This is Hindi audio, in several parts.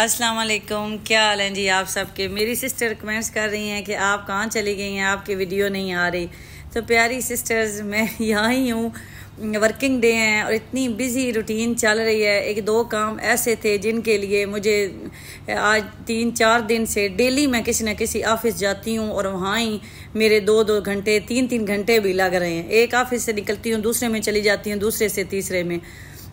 अस्सलाम वालेकुम क्या हाल है जी आप सबके मेरी सिस्टर कमेंट्स कर रही हैं कि आप कहाँ चली गई हैं आपकी वीडियो नहीं आ रही तो प्यारी सिस्टर्स मैं यहाँ ही हूँ वर्किंग डे हैं और इतनी बिजी रूटीन चल रही है एक दो काम ऐसे थे जिनके लिए मुझे आज तीन चार दिन से डेली मैं किसी न किसी ऑफिस जाती हूँ और वहाँ ही मेरे दो दो घंटे तीन तीन घंटे भी लग रहे हैं एक ऑफिस से निकलती हूँ दूसरे में चली जाती हूँ दूसरे से तीसरे में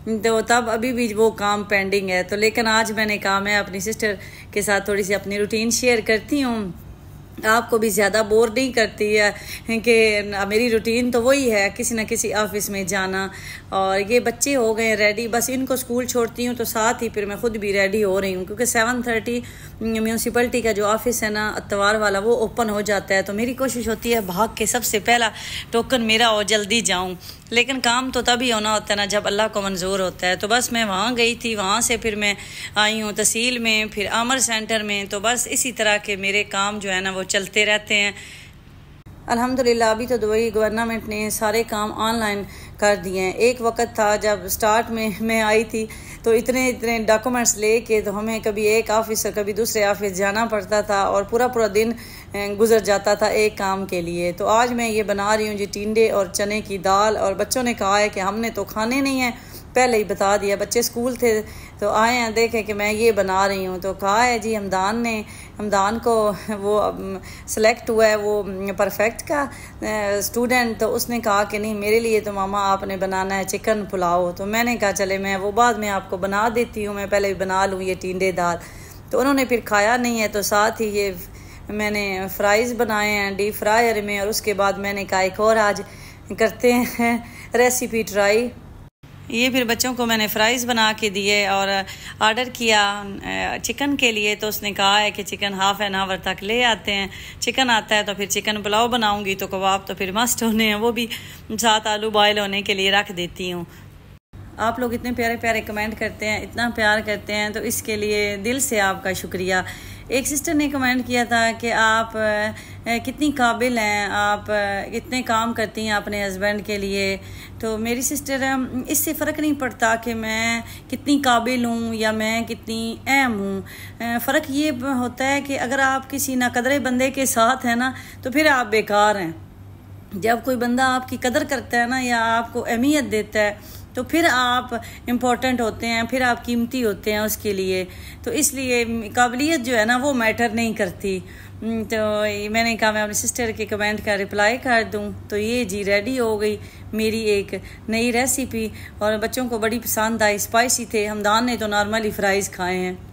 तो तब अभी भी वो काम पेंडिंग है तो लेकिन आज मैंने कहा मैं अपनी सिस्टर के साथ थोड़ी सी अपनी रूटीन शेयर करती हूँ आपको भी ज़्यादा बोर नहीं करती है कि मेरी रूटीन तो वही है किसी ना किसी ऑफिस में जाना और ये बच्चे हो गए रेडी बस इनको स्कूल छोड़ती हूँ तो साथ ही फिर मैं ख़ुद भी रेडी हो रही हूँ क्योंकि सेवन थर्टी म्यूनसिपलिटी का जो ऑफिस है ना अतवार वाला वो ओपन हो जाता है तो मेरी कोशिश होती है भाग के सबसे पहला टोकन मेरा और जल्दी जाऊँ लेकिन काम तो तभी होना होता है ना जब अल्लाह को मंजूर होता है तो बस मैं वहाँ गई थी वहाँ से फिर मैं आई हूँ तहसील में फिर आमर सेंटर में तो बस इसी तरह के मेरे काम जो है ना वो वो चलते रहते हैं अल्हम्दुलिल्लाह अभी तो दुबई गवर्नमेंट ने सारे काम ऑनलाइन कर दिए हैं एक वक्त था जब स्टार्ट में मैं आई थी तो इतने इतने डॉक्यूमेंट्स ले तो हमें कभी एक ऑफिस और कभी दूसरे ऑफिस जाना पड़ता था और पूरा पूरा दिन गुजर जाता था एक काम के लिए तो आज मैं ये बना रही हूँ जी टिंडे और चने की दाल और बच्चों ने कहा है कि हमने तो खाने नहीं हैं पहले ही बता दिया बच्चे स्कूल थे तो आए हैं देखें कि मैं ये बना रही हूँ तो कहा है जी हमदान ने हमदान को वो सेलेक्ट हुआ है वो परफेक्ट का स्टूडेंट तो उसने कहा कि नहीं मेरे लिए तो मामा आपने बनाना है चिकन पुलाव तो मैंने कहा चले मैं वो बाद में आपको बना देती हूँ मैं पहले बना लूँ ये टींडे दाल तो उन्होंने फिर खाया नहीं है तो साथ ही ये मैंने फ्राइज़ बनाए हैं डीप फ्रायर में और उसके बाद मैंने कहा एक और आज करते हैं रेसिपी ट्राई ये फिर बच्चों को मैंने फ्राइज़ बना के दिए और आर्डर किया चिकन के लिए तो उसने कहा है कि चिकन हाफ़ एन आवर तक ले आते हैं चिकन आता है तो फिर चिकन पुलाव बनाऊँगी तो कबाब तो फिर मस्ट होने हैं वो भी साथ आलू बॉयल होने के लिए रख देती हूँ आप लोग इतने प्यारे प्यारे कमेंट करते हैं इतना प्यार करते हैं तो इसके लिए दिल से आपका शुक्रिया एक सिस्टर ने कमेंट किया था कि आप कितनी काबिल हैं आप कितने काम करती हैं अपने हस्बैंड के लिए तो मेरी सिस्टर इससे फ़र्क नहीं पड़ता कि मैं कितनी काबिल हूँ या मैं कितनी अहम हूँ फ़र्क ये होता है कि अगर आप किसी नाकदरे बंदे के साथ हैं ना तो फिर आप बेकार हैं जब कोई बंदा आपकी कदर करता है ना या आपको अहमियत देता है तो फिर आप इम्पोर्टेंट होते हैं फिर आप कीमती होते हैं उसके लिए तो इसलिए काबिलियत जो है ना वो मैटर नहीं करती हम्म, तो मैंने कहा मैं अपने सिस्टर के कमेंट का रिप्लाई कर दूं तो ये जी रेडी हो गई मेरी एक नई रेसिपी और बच्चों को बड़ी पसंद आई स्पाइसी थे हमदान ने तो नॉर्मली फ्राइज़ खाए हैं